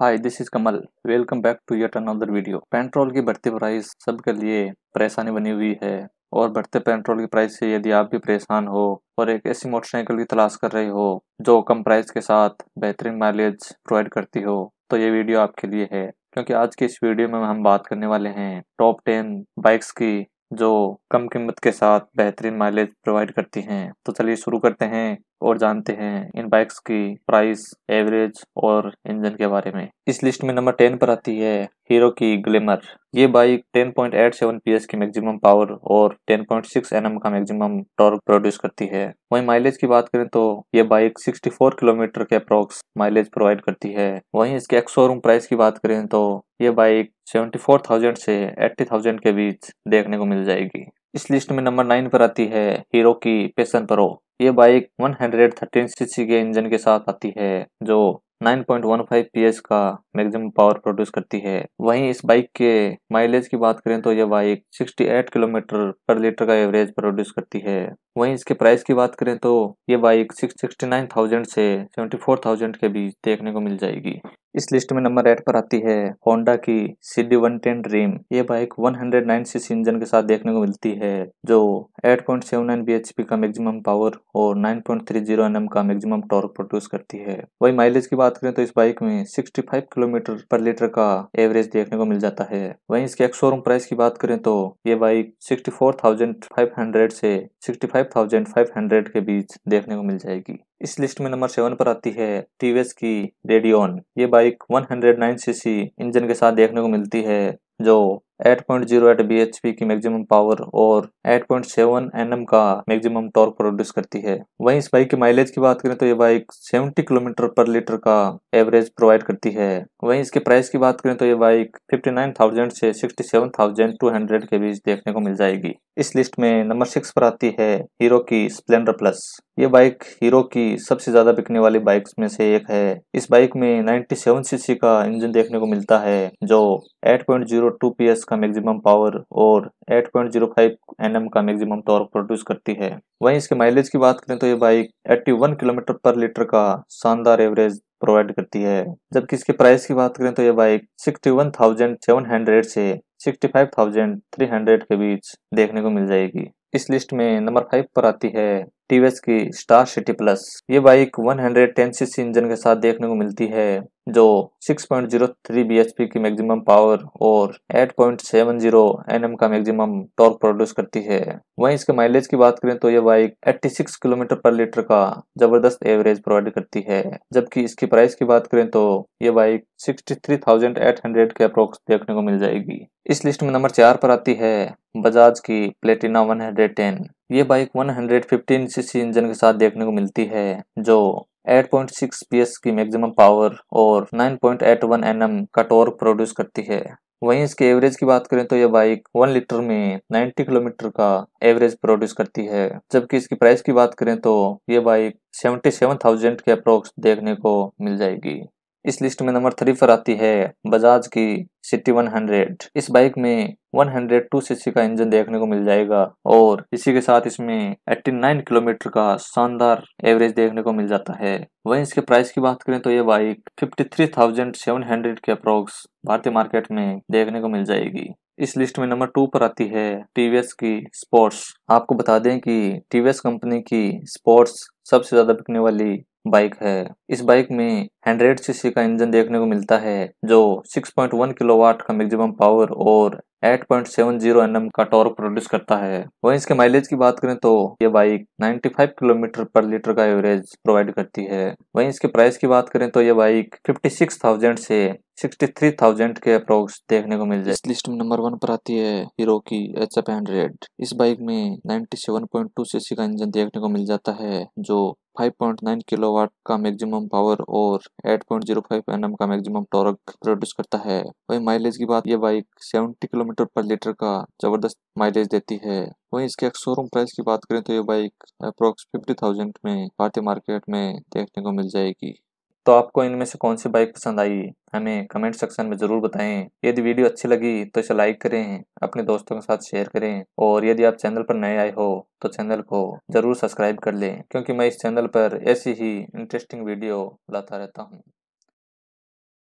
hi this is Kamal welcome back to yet another video petrol की बढ़ती price सबके लिए परेशानी बनी हुई है और बढ़ते पेट्रोल की प्राइस से यदि आप भी परेशान हो और एक ऐसी मोटरसाइकिल की तलाश कर रहे हो जो कम प्राइस के साथ बेहतरीन माइलेज प्रोवाइड करती हो तो ये वीडियो आपके लिए है क्योंकि आज के इस वीडियो में हम बात करने वाले हैं टॉप टेन बाइक्स की जो कम कीमत के साथ बेहतरीन माइलेज प्रोवाइड करती हैं तो चलिए शुरू करते हैं और जानते हैं इन बाइक्स की प्राइस एवरेज और इंजन के बारे में इस लिस्ट में नंबर टेन पर आती है हीरो की ग्लैमर ये बाइक 10.87 पीएस की मैक्सिमम पावर और 10.6 एनएम का मैक्सिमम टॉर्क प्रोड्यूस करती है वहीं माइलेज की बात करें तो ये बाइक 64 किलोमीटर के अप्रोक्स माइलेज प्रोवाइड करती है वहीं इसके एक्स शोरूम प्राइस की बात करें तो ये बाइक 74,000 से 80,000 के बीच देखने को मिल जाएगी इस लिस्ट में नंबर नाइन पर आती है हीरो की पेशन प्रो ये बाइक 113 सीसी के इंजन के साथ आती है जो 9.15 PS का मैक्सिमम पावर प्रोड्यूस करती है वहीं इस बाइक के माइलेज की बात करें तो यह बाइक 68 किलोमीटर पर लीटर का एवरेज प्रोड्यूस करती है वहीं इसके प्राइस की बात करें तो ये बाइक 669,000 से 74,000 के बीच देखने को मिल जाएगी इस लिस्ट में नंबर एट पर आती है होंडा की C D one ten Dream ये बाइक 109 सीसी इंजन के साथ देखने को मिलती है जो 8.79 पी का मैक्सिमम पावर और 9.30 एम का मैक्सिमम टॉर्क प्रोड्यूस करती है वही माइलेज की बात करें तो इस बाइक में 65 किलोमीटर पर लीटर का एवरेज देखने को मिल जाता है वही इसके एक्स शोरूम प्राइस की बात करें तो ये बाइक हंड्रेड से हंड्रेड के बीच देखने को मिल जाएगी इस लिस्ट में नंबर सेवन पर आती है टीवीएस की रेडियोन ये बाइक 109 सीसी इंजन के साथ देखने को मिलती है जो 8.08 bhp की मैक्सिमम पावर और 8.7 nm का मैक्सिमम टॉर्क प्रोड्यूस करती है वहीं इस बाइक की माइलेज की बात करें तो ये बाइक 70 किलोमीटर पर लीटर का एवरेज प्रोवाइड करती है वहीं इसके प्राइस की बात करें तो ये बाइक 59,000 से 67,200 के बीच देखने को मिल जाएगी इस लिस्ट में नंबर सिक्स पर आती है हीरो की स्प्लेंडर प्लस ये बाइक हीरो की सबसे ज्यादा बिकने वाली बाइक्स में से एक है इस बाइक में 97 सीसी का इंजन देखने को मिलता है जो 8.02 पीएस का मैक्सिमम पावर और 8.05 एनएम का मैक्सिमम टॉर्क प्रोड्यूस करती है वहीं इसके माइलेज की बात करें तो ये बाइक 81 किलोमीटर पर लीटर का शानदार एवरेज प्रोवाइड करती है जबकि इसके प्राइस की बात करें तो ये bike sixty one thousand seven hundred से sixty five thousand three hundred के बीच देखने को मिल जाएगी इस लिस्ट में नंबर फाइव पर आती है टीवीएस की स्टार सिटी प्लस ये बाइक 110 सीसी इंजन के साथ देखने को मिलती है जो 6.03 पॉइंट की मैक्सिमम पावर और 8.70 पॉइंट का मैक्सिमम टॉर्क प्रोड्यूस करती है वहीं इसके माइलेज की बात करें तो यह बाइक 86 किलोमीटर पर लीटर का जबरदस्त एवरेज प्रोवाइड करती है जबकि इसकी प्राइस की बात करें तो यह बाइक 63,800 के अप्रोक्स देखने को मिल जाएगी इस लिस्ट में नंबर चार पर आती है बजाज की प्लेटिना 110 ये बाइक 115 सीसी इंजन के साथ देखने को मिलती है जो 8.6 पीएस की मैक्सिमम पावर और 9.81 एनएम का टॉर्क प्रोड्यूस करती है वहीं इसके एवरेज की बात करें तो यह बाइक 1 लीटर में 90 किलोमीटर का एवरेज प्रोड्यूस करती है जबकि इसकी प्राइस की बात करें तो ये बाइक 77,000 के अप्रोक्स देखने को मिल जाएगी इस लिस्ट में नंबर थ्री पर आती है बजाज की सिटी 100 इस बाइक में 102 टू का इंजन देखने को मिल जाएगा और इसी के साथ इसमें 89 किलोमीटर का शानदार एवरेज देखने को मिल जाता है वहीं इसके प्राइस की बात करें तो ये बाइक 53,700 के अप्रोक्स भारतीय मार्केट में देखने को मिल जाएगी इस लिस्ट में नंबर टू पर आती है टीवीएस की स्पोर्ट्स आपको बता दें कि टीवीएस कंपनी की स्पोर्ट्स सबसे ज्यादा बिकने वाली बाइक है इस बाइक में हंड्रेड सीसी का इंजन देखने को मिलता है जो 6.1 किलोवाट का मैक्सिमम पावर और 8.70 एनएम का टॉर्क प्रोड्यूस करता है वहीं इसके माइलेज की बात करें तो यह बाइक 95 किलोमीटर पर लीटर का एवरेज प्रोवाइड करती है वहीं इसके प्राइस की बात करें तो यह बाइक 56,000 से 63,000 के अप्रोक्स देखने को मिल जाए इस लिस्ट में नंबर वन पर आती है हीरो की एच एफ हंड्रेड इस बाइक में 97.2 सीसी का इंजन देखने को मिल जाता है जो 5.9 किलोवाट का मैक्सिमम पावर और 8.05 एनएम का मैक्सिमम टॉर्क प्रोड्यूस करता है वही माइलेज की बात यह बाइक 70 किलोमीटर पर लीटर का जबरदस्त माइलेज देती है वहीं इसके शोरूम प्राइस की बात करें तो ये बाइक अप्रोक्स 50,000 में भारतीय मार्केट में देखने को मिल जाएगी तो आपको इनमें से कौन सी बाइक पसंद आई हमें कमेंट सेक्शन में ज़रूर बताएं यदि वीडियो अच्छी लगी तो इसे लाइक करें अपने दोस्तों के साथ शेयर करें और यदि आप चैनल पर नए आए हो तो चैनल को ज़रूर सब्सक्राइब कर लें क्योंकि मैं इस चैनल पर ऐसी ही इंटरेस्टिंग वीडियो लाता रहता हूँ